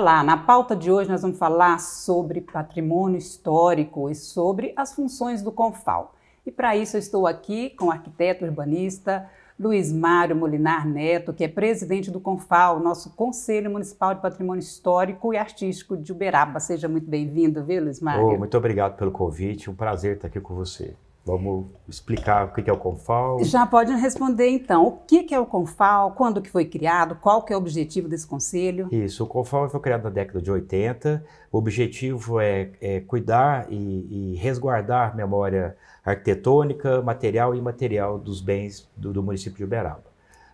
Olá, Na pauta de hoje nós vamos falar sobre patrimônio histórico e sobre as funções do CONFAL. E para isso eu estou aqui com o arquiteto urbanista Luiz Mário Molinar Neto, que é presidente do CONFAL, nosso Conselho Municipal de Patrimônio Histórico e Artístico de Uberaba. Seja muito bem-vindo, viu, Luiz Mário? Oh, muito obrigado pelo convite, um prazer estar aqui com você. Vamos explicar o que é o Confal? Já pode responder então. O que é o Confal? Quando que foi criado? Qual que é o objetivo desse conselho? Isso, o Confal foi criado na década de 80. O objetivo é, é cuidar e, e, resguardar memória arquitetônica, material e imaterial dos bens do, do município de Uberaba.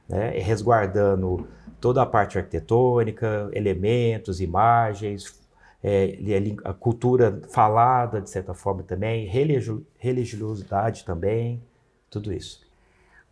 Né? Resguardando toda a parte arquitetônica, elementos, imagens, é, a cultura falada, de certa forma, também, religiosidade também, tudo isso.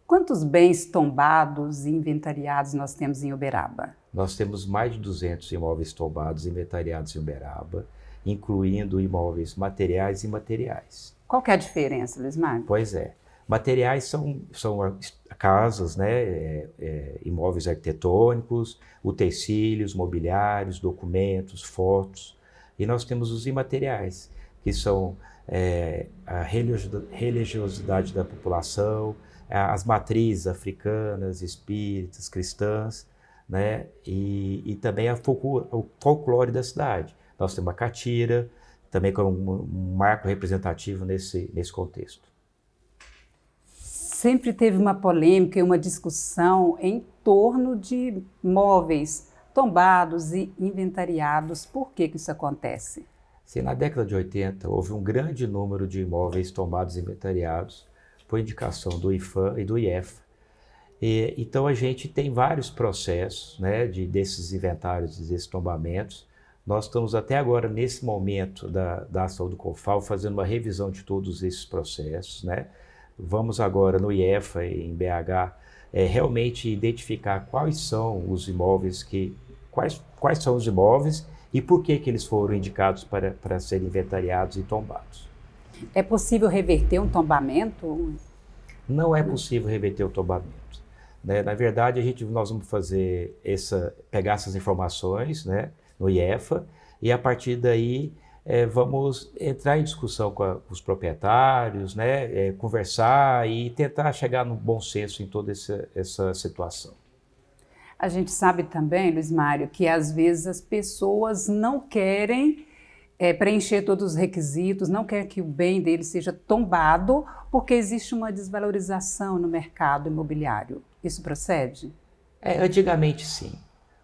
Quantos bens tombados e inventariados nós temos em Uberaba? Nós temos mais de 200 imóveis tombados e inventariados em Uberaba, incluindo imóveis materiais e imateriais. Qual é a diferença, Luiz Marcos? Pois é. Materiais são, são casas, né, é, é, imóveis arquitetônicos, utensílios, mobiliários, documentos, fotos. E nós temos os imateriais, que são é, a religiosidade da população, as matrizes africanas, espíritas, cristãs, né, e, e também a folclore, o folclore da cidade. Nós temos a catira, também como um marco representativo nesse, nesse contexto sempre teve uma polêmica e uma discussão em torno de móveis tombados e inventariados. Por que, que isso acontece? Sim, na década de 80 houve um grande número de imóveis tombados e inventariados por indicação do IFAM e do IEF. E, então a gente tem vários processos né, de, desses inventários, desses tombamentos. Nós estamos até agora, nesse momento da, da ação do COFAL, fazendo uma revisão de todos esses processos. Né? vamos agora no IEFA, em BH, é, realmente identificar quais são os imóveis que. Quais, quais são os imóveis e por que, que eles foram indicados para, para serem inventariados e tombados. É possível reverter um tombamento? Não é possível reverter o tombamento. Né? Na verdade, a gente, nós vamos fazer essa, pegar essas informações né, no IEFA e a partir daí é, vamos entrar em discussão com a, os proprietários, né, é, conversar e tentar chegar no bom senso em toda essa, essa situação. A gente sabe também, Luiz Mário, que às vezes as pessoas não querem é, preencher todos os requisitos, não quer que o bem dele seja tombado, porque existe uma desvalorização no mercado imobiliário. Isso procede? É, antigamente, sim.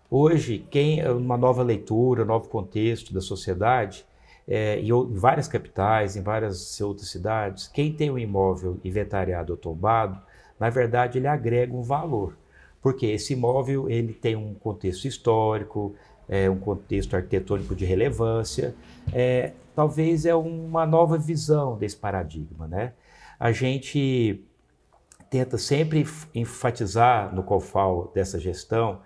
Hoje, quem uma nova leitura, um novo contexto da sociedade, é, em várias capitais, em várias outras cidades, quem tem um imóvel inventariado ou tombado, na verdade ele agrega um valor, porque esse imóvel ele tem um contexto histórico, é, um contexto arquitetônico de relevância, é, talvez é uma nova visão desse paradigma, né? A gente tenta sempre enfatizar no COFAL dessa gestão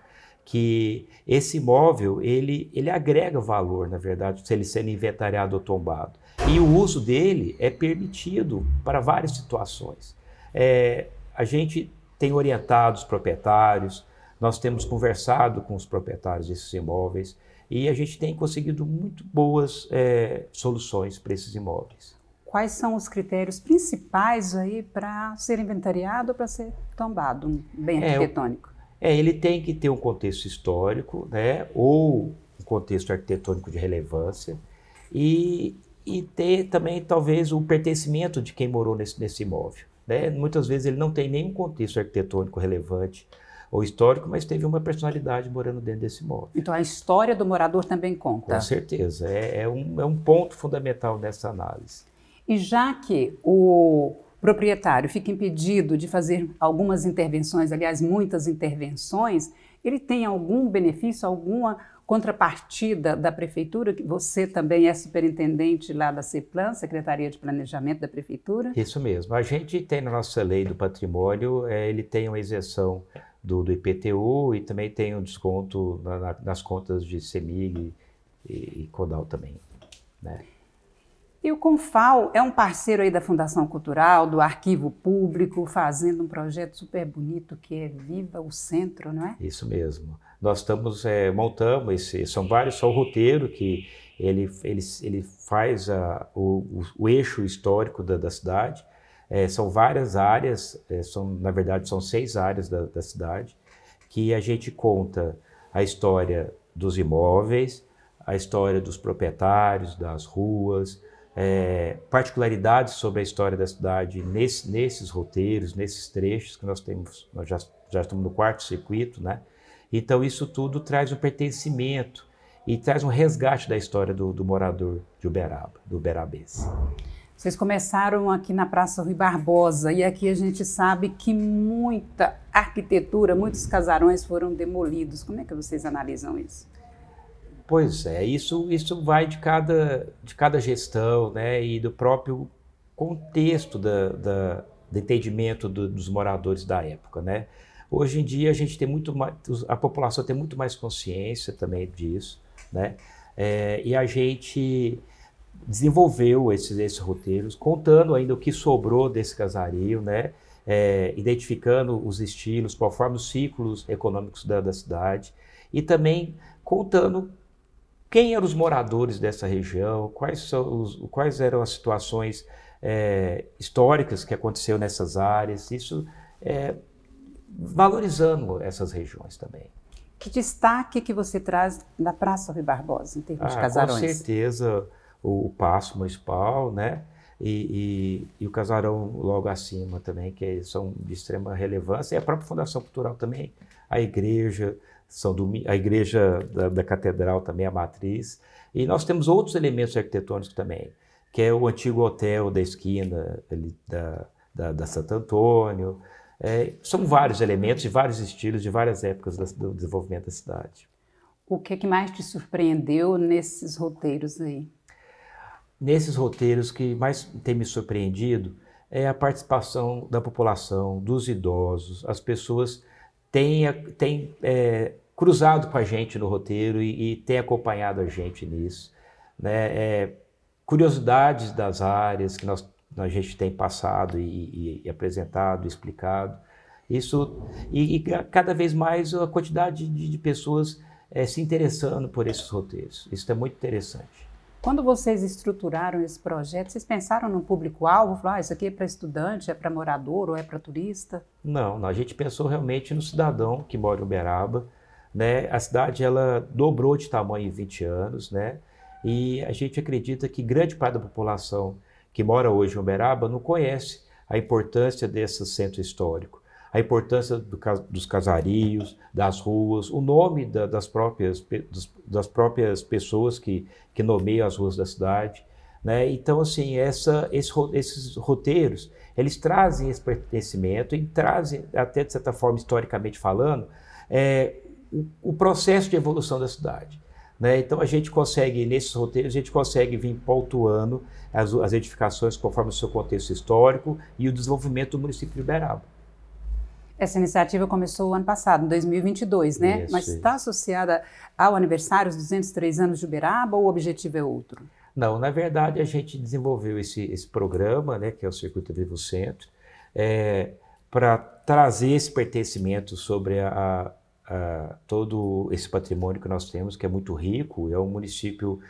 que esse imóvel ele, ele agrega valor, na verdade, se ele sendo inventariado ou tombado. E o uso dele é permitido para várias situações. É, a gente tem orientado os proprietários, nós temos conversado com os proprietários desses imóveis e a gente tem conseguido muito boas é, soluções para esses imóveis. Quais são os critérios principais aí para ser inventariado ou para ser tombado, bem é, arquitetônico? É, é, ele tem que ter um contexto histórico, né? Ou um contexto arquitetônico de relevância e, e ter também talvez o pertencimento de quem morou nesse, nesse imóvel. Né? Muitas vezes ele não tem nenhum contexto arquitetônico relevante ou histórico, mas teve uma personalidade morando dentro desse imóvel. Então a história do morador também conta. Com certeza, é, é um, é um ponto fundamental nessa análise. E já que o proprietário fica impedido de fazer algumas intervenções, aliás, muitas intervenções, ele tem algum benefício, alguma contrapartida da prefeitura, que você também é superintendente lá da CEPLAN, Secretaria de Planejamento da Prefeitura? Isso mesmo. A gente tem na nossa lei do patrimônio, é, ele tem uma isenção do, do, IPTU e também tem um desconto na, na, nas contas de CEMIG e, e CODAL também. Né? E o Confal é um parceiro aí da Fundação Cultural, do Arquivo Público, fazendo um projeto super bonito que é Viva o Centro, não é? Isso mesmo. Nós estamos, é, montamos, esse, são vários, só o roteiro que ele, ele, ele faz a, o, o, eixo histórico da, da cidade. É, são várias áreas, é, são, na verdade são seis áreas da, da cidade, que a gente conta a história dos imóveis, a história dos proprietários, das ruas, é, particularidades sobre a história da cidade nesse, nesses roteiros, nesses trechos que nós temos, nós já, já estamos no quarto circuito, né? Então isso tudo traz um pertencimento e traz um resgate da história do, do morador de Uberaba, do Uberabense. Vocês começaram aqui na Praça Rui Barbosa e aqui a gente sabe que muita arquitetura, muitos casarões foram demolidos. Como é que vocês analisam isso? Pois é, isso, isso vai de cada, de cada gestão né, e do próprio contexto da, da do entendimento do, dos moradores da época. Né? Hoje em dia a gente tem muito mais, a população tem muito mais consciência também disso, né? É, e a gente desenvolveu esses, esses roteiros, contando ainda o que sobrou desse casario, né? É, identificando os estilos, conforme os ciclos econômicos da, da cidade, e também contando quem eram os moradores dessa região, quais, são os, quais eram as situações é, históricas que aconteceu nessas áreas, isso é, valorizando essas regiões também. Que destaque que você traz da Praça Rui Barbosa em termos ah, de casarões? Com certeza o, o Passo Municipal, né? E, e, e, o casarão logo acima também, que são de extrema relevância, e a própria Fundação Cultural também, a igreja, são a igreja da, da, catedral também, a matriz. E nós temos outros elementos arquitetônicos também, que é o antigo hotel da esquina ali da, da, da Santo Antônio. É, são vários elementos de vários estilos, de várias épocas do desenvolvimento da cidade. O que, é que mais te surpreendeu nesses roteiros aí? Nesses roteiros que mais tem me surpreendido é a participação da população, dos idosos, as pessoas tem, tem é, cruzado com a gente no roteiro e, e tem acompanhado a gente nisso. Né? É, curiosidades das áreas que nós, a gente tem passado e, e, e apresentado, explicado. Isso e, e, cada vez mais a quantidade de, de pessoas é, se interessando por esses roteiros. Isso é muito interessante. Quando vocês estruturaram esse projeto, vocês pensaram no público-alvo? Falaram, ah, isso aqui é para estudante, é para morador ou é para turista? Não, não, a gente pensou realmente no cidadão que mora em Uberaba. Né? A cidade ela dobrou de tamanho em 20 anos, né? e a gente acredita que grande parte da população que mora hoje em Uberaba não conhece a importância desse centro histórico a importância do, dos casarios, das ruas, o nome da, das, próprias, das próprias pessoas que, que nomeiam as ruas da cidade. Né? Então, assim, essa, esse, esses roteiros, eles trazem esse pertencimento e trazem, até de certa forma, historicamente falando, é, o, o, processo de evolução da cidade. Né? Então, a gente consegue, nesses roteiros, a gente consegue vir pontuando as, as edificações conforme o seu contexto histórico e o desenvolvimento do município de Uberaba. Essa iniciativa começou ano passado, em 2022, né? Isso, Mas está associada ao aniversário dos 203 anos de Uberaba ou o objetivo é outro? Não, na verdade a gente desenvolveu esse, esse programa, né, que é o Circuito Vivo Centro, é, para trazer esse pertencimento sobre a, a, todo esse patrimônio que nós temos, que é muito rico, é um município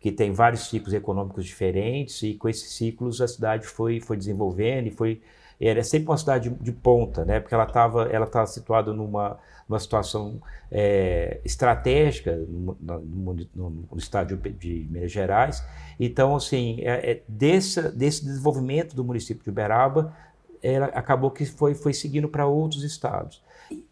que tem vários ciclos econômicos diferentes e com esses ciclos a cidade foi, foi desenvolvendo e foi era é sempre uma cidade de, ponta, né? Porque ela estava ela tava tá situada numa, numa situação é, estratégica no, no, no, no, estádio de Minas Gerais. Então, assim, é, é, desse, desse desenvolvimento do município de Uberaba, ela acabou que foi, foi seguindo para outros estados.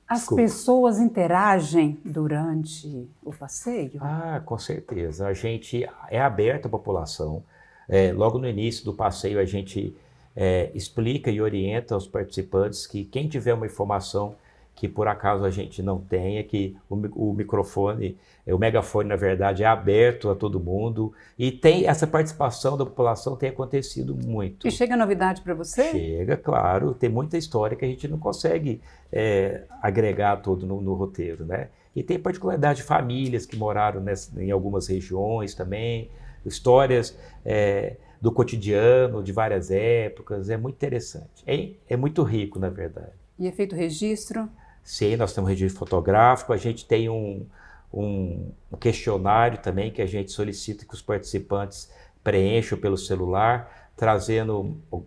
As Desculpa. pessoas interagem durante o passeio? Ah, com certeza. A gente é aberta à população. É, logo no início do passeio, a gente é, explica e orienta os participantes que quem tiver uma informação que por acaso a gente não tenha, que o, o microfone, o megafone, na verdade, é aberto a todo mundo. E tem essa participação da população tem acontecido muito. E chega novidade para você? Chega, claro. Tem muita história que a gente não consegue é, agregar todo no, no, roteiro, né? E tem particularidade de famílias que moraram nessa, em algumas regiões também, histórias... É, do cotidiano, de várias épocas. É muito interessante. É, é muito rico, na verdade. E é feito registro? Sim, nós temos registro fotográfico, a gente tem um, um questionário também que a gente solicita que os participantes preencham pelo celular, trazendo o,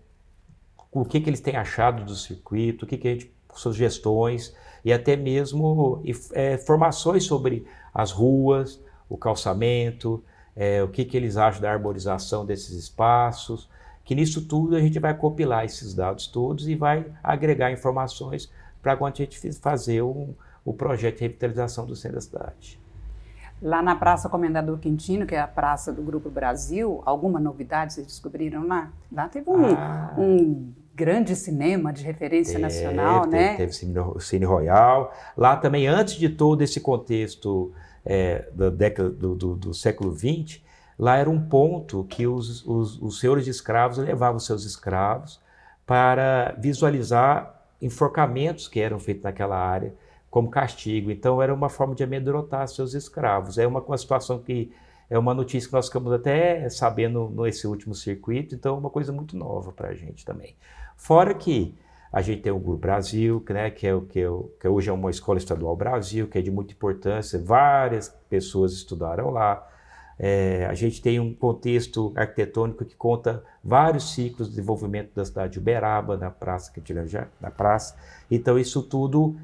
o que, que eles têm achado do circuito, o que, que a gente, sugestões e até mesmo é, formações sobre as ruas, o calçamento, é, o que, que eles acham da arborização desses espaços, que nisso tudo a gente vai compilar esses dados todos e vai agregar informações para quando a gente fazer um, o projeto de revitalização do centro da cidade. Lá na Praça Comendador Quintino, que é a praça do Grupo Brasil, alguma novidade vocês descobriram lá? Lá teve um, ah. um grande cinema de referência teve, nacional, teve, né? Teve o Cine Royal. Lá também, antes de todo esse contexto é, da década do, do, do século XX, lá era um ponto que os, os, os senhores de escravos levavam seus escravos para visualizar enforcamentos que eram feitos naquela área como castigo. Então era uma forma de amedrontar seus escravos. É uma, uma situação que é uma notícia que nós ficamos até sabendo nesse último circuito, então é uma coisa muito nova para a gente também. Fora que a gente tem o Grupo Brasil, né, que, é, que, é, que hoje é uma escola estadual Brasil, que é de muita importância, várias pessoas estudaram lá. É, a gente tem um contexto arquitetônico que conta vários ciclos de desenvolvimento da cidade de Uberaba, da Praça Quitilajá, da Praça. Então, isso tudo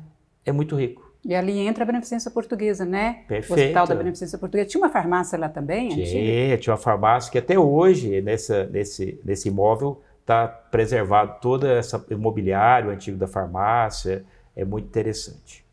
é muito rico. E ali entra a Beneficência Portuguesa, né? Perfeito. O Hospital da Beneficência Portuguesa. Tinha uma farmácia lá também? Tinha, antiga? tinha uma farmácia que até hoje, nessa, nesse, nesse imóvel, está preservado todo esse mobiliário antigo da farmácia, é muito interessante.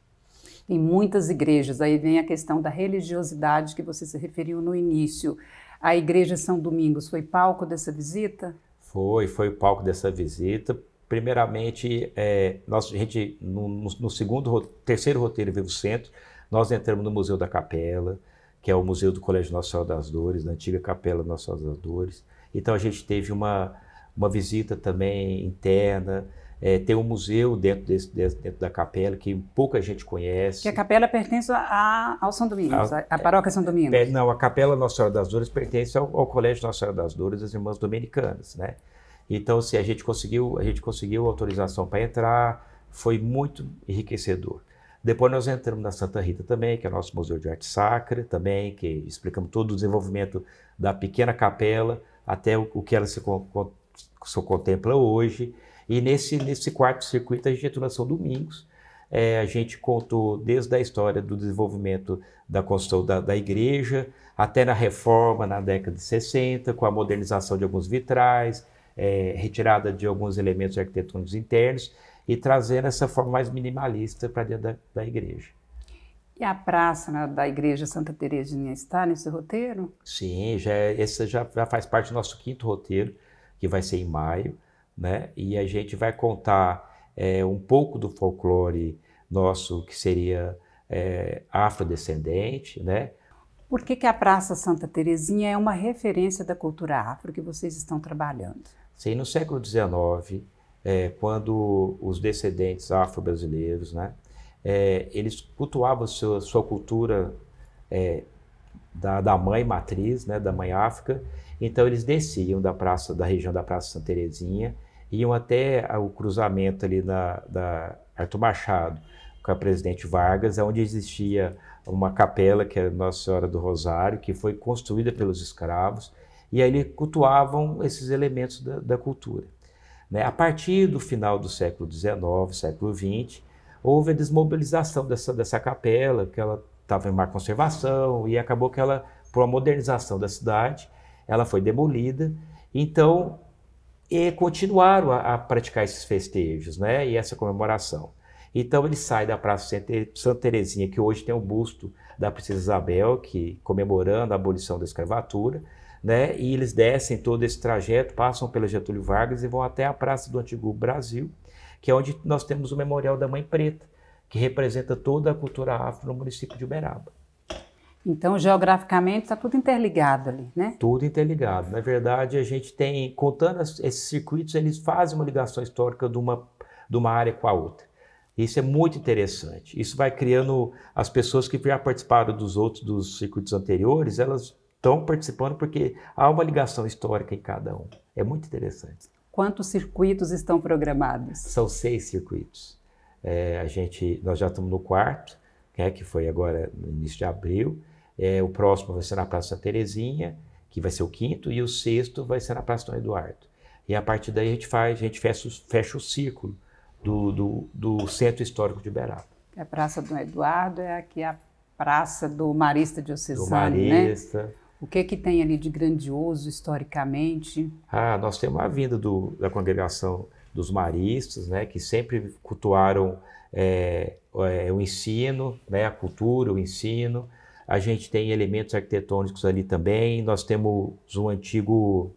Em muitas igrejas, aí vem a questão da religiosidade que você se referiu no início. A igreja São Domingos foi palco dessa visita? Foi, foi palco dessa visita. Primeiramente, é, nós, a gente, no, no segundo, terceiro roteiro Vivo Centro, nós entramos no Museu da Capela, que é o Museu do Colégio Nossa Senhora das Dores, da antiga Capela Nossa Senhora das Dores. Então a gente teve uma uma visita também interna. É, tem um museu dentro, desse, dentro da capela que pouca gente conhece. Que a capela pertence a, ao São Domingos, a, a paróquia São Domingos. É, não, a capela Nossa Senhora das Dores pertence ao, ao Colégio Nossa Senhora das Dores das Irmãs Dominicanas, né? Então, se assim, a gente conseguiu, a gente conseguiu autorização para entrar, foi muito enriquecedor. Depois nós entramos na Santa Rita também, que é o nosso Museu de Arte Sacra, também que explicamos todo o desenvolvimento da pequena capela até o, o que ela se o contempla hoje. E nesse, nesse quarto circuito a gente entrou São Domingos. É, a gente contou desde a história do desenvolvimento da construção da, da, igreja, até na reforma na década de 60, com a modernização de alguns vitrais, é, retirada de alguns elementos arquitetônicos internos e trazendo essa forma mais minimalista para dentro da, da igreja. E a praça né, da Igreja Santa Terezinha está nesse roteiro? Sim, já, é, esse já, já faz parte do nosso quinto roteiro que vai ser em maio, né? E a gente vai contar é, um pouco do folclore nosso que seria é, afrodescendente, né? Por que, que a Praça Santa Terezinha é uma referência da cultura afro que vocês estão trabalhando? Sim, no século XIX, é, quando os descendentes afro-brasileiros, né, é, eles cultuavam sua, sua cultura é, da, da mãe matriz, né, da mãe África. Então eles desciam da praça, da região da Praça Santa Terezinha, iam até o cruzamento ali na, da Arthur Machado com a Presidente Vargas, é onde existia uma capela que era é Nossa Senhora do Rosário, que foi construída pelos escravos, e aí eles cultuavam esses elementos da, da cultura. Né? A partir do final do século XIX, século XX, houve a desmobilização dessa, dessa capela, que ela estava em má conservação e acabou que ela, por uma modernização da cidade, ela foi demolida. Então, e continuaram a, a praticar esses festejos, né? E essa comemoração. Então ele sai da Praça Santa Terezinha, que hoje tem o busto da Princesa Isabel, que comemorando a abolição da escravatura, né? E eles descem todo esse trajeto, passam pela Getúlio Vargas e vão até a Praça do Antigo Brasil, que é onde nós temos o Memorial da Mãe Preta, que representa toda a cultura afro no município de Uberaba. Então, geograficamente, está tudo interligado ali, né? Tudo interligado. Na verdade, a gente tem, contando esses circuitos, eles fazem uma ligação histórica de uma, de uma área com a outra. Isso é muito interessante. Isso vai criando as pessoas que já participaram dos outros, dos circuitos anteriores, elas estão participando porque há uma ligação histórica em cada um. É muito interessante. Quantos circuitos estão programados? São seis circuitos. É, a gente, nós já estamos no quarto, né, que foi agora no início de abril. É, o próximo vai ser na Praça Terezinha, que vai ser o quinto, e o sexto vai ser na Praça do Eduardo. E a partir daí a gente faz, a gente fecha, fecha o círculo do, do, do Centro Histórico de Uberaba. A Praça do Eduardo é aqui a praça do Marista Diocesano, do né? Marista. Né? O que que tem ali de grandioso historicamente? Ah, nós temos a vinda do, da congregação dos maristas, né, que sempre cultuaram é, é, o ensino, né, a cultura, o ensino. A gente tem elementos arquitetônicos ali também. Nós temos o antigo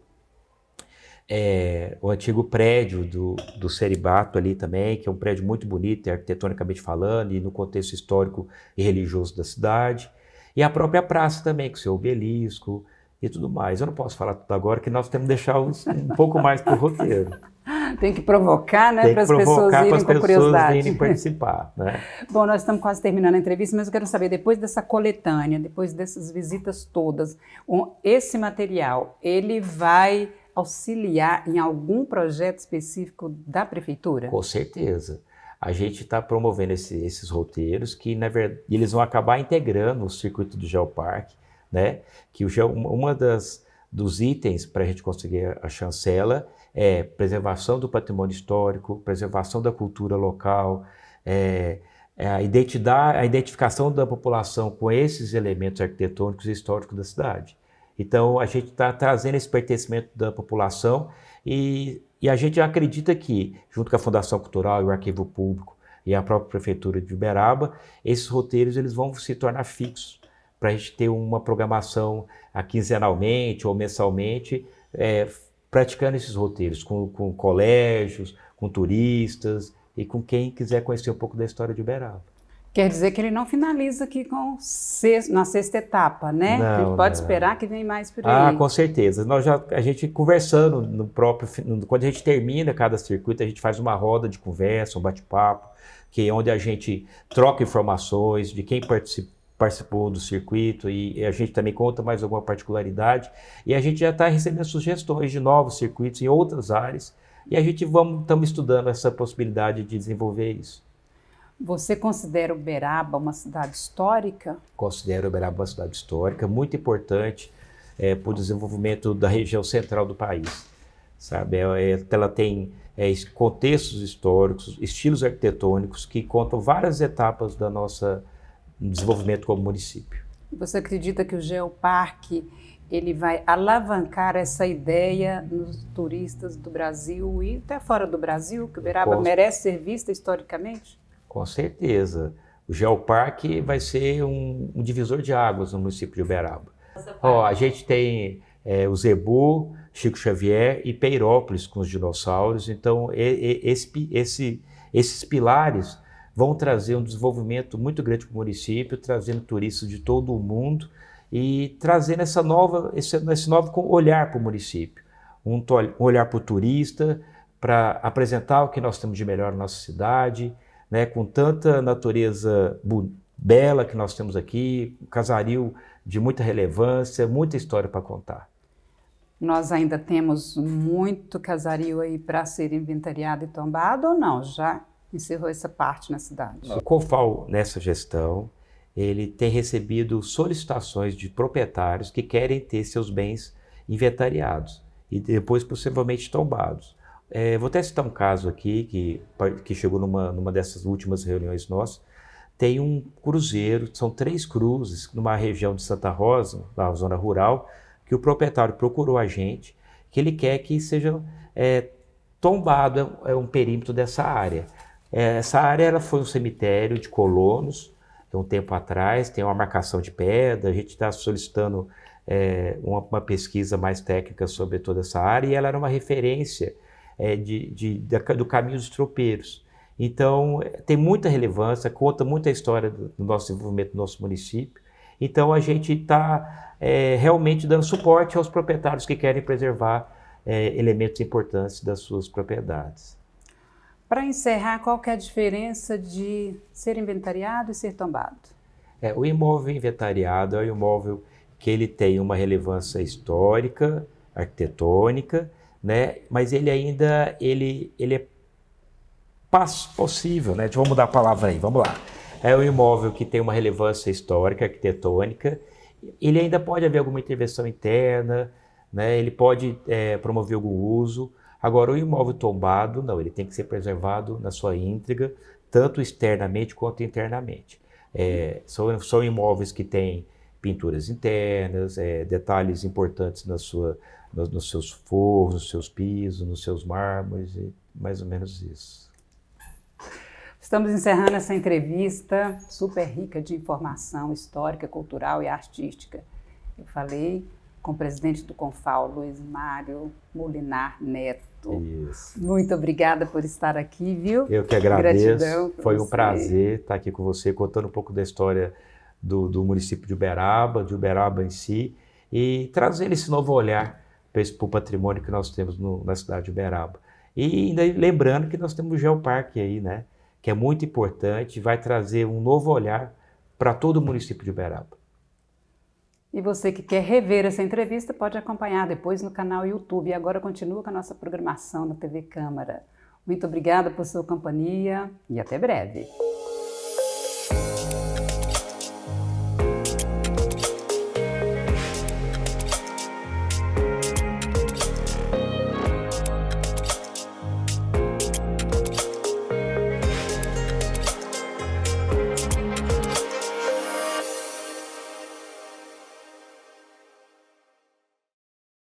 é, o antigo prédio do, do Ceribato ali também, que é um prédio muito bonito, é arquitetonicamente falando, e no contexto histórico e religioso da cidade. E a própria praça também, com seu obelisco e tudo mais. Eu não posso falar tudo agora, que nós temos que deixar um pouco mais para o roteiro. Tem que provocar, né? Para as pessoas irem as com pessoas curiosidade. Irem participar, né? Bom, nós estamos quase terminando a entrevista, mas eu quero saber, depois dessa coletânea, depois dessas visitas todas, esse material, ele vai auxiliar em algum projeto específico da prefeitura? Com certeza. A gente está promovendo esse, esses roteiros que, na verdade, eles vão acabar integrando o circuito do Geoparque, né? Que o, uma das dos itens para a gente conseguir a chancela é preservação do patrimônio histórico, preservação da cultura local, é, é a, identidade, a identificação da população com esses elementos arquitetônicos e históricos da cidade. Então, a gente está trazendo esse pertencimento da população e, e a gente acredita que, junto com a Fundação Cultural e o Arquivo Público e a própria Prefeitura de Uberaba, esses roteiros eles vão se tornar fixos para a gente ter uma programação a ah, quinzenalmente ou mensalmente, é, praticando esses roteiros com, com colégios, com turistas e com quem quiser conhecer um pouco da história de Uberaba. Quer dizer que ele não finaliza aqui com sexto, na sexta etapa, né? Não, ele pode não. esperar que vem mais por ah, aí. Ah, com certeza. Nós já a gente conversando no próprio quando a gente termina cada circuito, a gente faz uma roda de conversa, um bate-papo, que é onde a gente troca informações de quem participou participou do circuito e a gente também conta mais alguma particularidade. E a gente já está recebendo sugestões de novos circuitos em outras áreas e a gente vamos estamos estudando essa possibilidade de desenvolver isso. Você considera Uberaba uma cidade histórica? Considero Uberaba uma cidade histórica, muito importante é, para o desenvolvimento da região central do país. Sabe, é, ela tem é, contextos históricos, estilos arquitetônicos que contam várias etapas da nossa no desenvolvimento como município. Você acredita que o Geoparque ele vai alavancar essa ideia nos turistas do Brasil e até fora do Brasil, que Uberaba Com... merece ser vista historicamente? Com certeza. O Geoparque vai ser um, um divisor de águas no município de Uberaba. Oh, a gente tem é, o Zebu, Chico Xavier e Peirópolis com os dinossauros. Então, esse, esse, esses pilares vão trazer um desenvolvimento muito grande para o município, trazendo turistas de todo o mundo e trazendo essa nova, esse, esse novo olhar para o município, um, um olhar para o turista, para apresentar o que nós temos de melhor na nossa cidade, né, com tanta natureza bela que nós temos aqui, um casario de muita relevância, muita história para contar. Nós ainda temos muito casario aí para ser inventariado e tombado ou não? Já encerrou essa parte na cidade. O COFAL, nessa gestão, ele tem recebido solicitações de proprietários que querem ter seus bens inventariados e depois possivelmente tombados. É, vou até citar um caso aqui que, que chegou numa, numa dessas últimas reuniões nossas. Tem um cruzeiro, são três cruzes, numa região de Santa Rosa, na zona rural, que o proprietário procurou a gente, que ele quer que seja é, tombado é, é, um perímetro dessa área. É, essa área ela foi um cemitério de colonos, tem um tempo atrás, tem uma marcação de pedra, a gente está solicitando é, uma, uma, pesquisa mais técnica sobre toda essa área, e ela era uma referência é, de, de, do caminho dos tropeiros. Então, tem muita relevância, conta muita história do, nosso desenvolvimento do nosso município. Então, a gente está é, realmente dando suporte aos proprietários que querem preservar é, elementos importantes das suas propriedades. Para encerrar, qual é a diferença de ser inventariado e ser tombado? É, o imóvel inventariado é um imóvel que ele tem uma relevância histórica, arquitetônica, né? mas ele ainda ele, ele é possível, né? Vamos mudar a palavra aí, vamos lá. É um imóvel que tem uma relevância histórica, arquitetônica. Ele ainda pode haver alguma intervenção interna, né? Ele pode é, promover algum uso, Agora, o imóvel tombado, não, ele tem que ser preservado na sua íntegra, tanto externamente quanto internamente. É, são, são imóveis que têm pinturas internas, é, detalhes importantes na sua, no, nos seus forros, nos seus pisos, nos seus mármores, e mais ou menos isso. Estamos encerrando essa entrevista super rica de informação histórica, cultural e artística. Eu falei com o presidente do Confal, Luiz Mário Molinar Neto. Isso. Muito obrigada por estar aqui, viu? Eu que agradeço. Foi você. um prazer estar aqui com você, contando um pouco da história do, do município de Uberaba, de Uberaba em si, e trazer esse novo olhar para o patrimônio que nós temos no, na cidade de Uberaba. E ainda lembrando que nós temos o Geoparque aí, né? Que é muito importante, vai trazer um novo olhar para todo o município de Uberaba. E você que quer rever essa entrevista pode acompanhar depois no canal YouTube. E agora continua com a nossa programação da TV Câmara. Muito obrigada por sua companhia e até breve.